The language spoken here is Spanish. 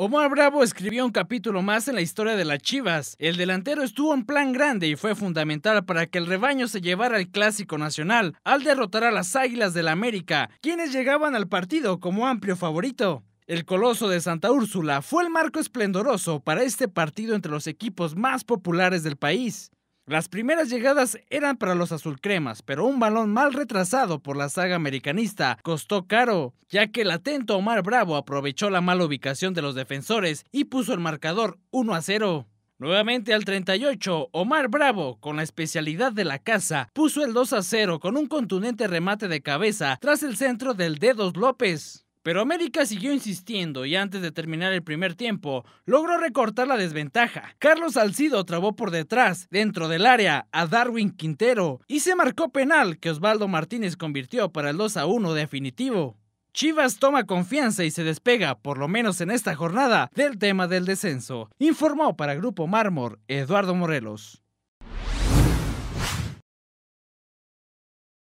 Omar Bravo escribió un capítulo más en la historia de las Chivas. El delantero estuvo en plan grande y fue fundamental para que el rebaño se llevara el clásico nacional al derrotar a las Águilas del la América, quienes llegaban al partido como amplio favorito. El Coloso de Santa Úrsula fue el marco esplendoroso para este partido entre los equipos más populares del país. Las primeras llegadas eran para los azulcremas, pero un balón mal retrasado por la saga americanista costó caro, ya que el atento Omar Bravo aprovechó la mala ubicación de los defensores y puso el marcador 1 a 0. Nuevamente al 38, Omar Bravo, con la especialidad de la casa, puso el 2 a 0 con un contundente remate de cabeza tras el centro del Dedos López. Pero América siguió insistiendo y antes de terminar el primer tiempo logró recortar la desventaja. Carlos Alcido trabó por detrás, dentro del área, a Darwin Quintero y se marcó penal que Osvaldo Martínez convirtió para el 2 a 1 definitivo. Chivas toma confianza y se despega, por lo menos en esta jornada, del tema del descenso, informó para Grupo Mármor Eduardo Morelos.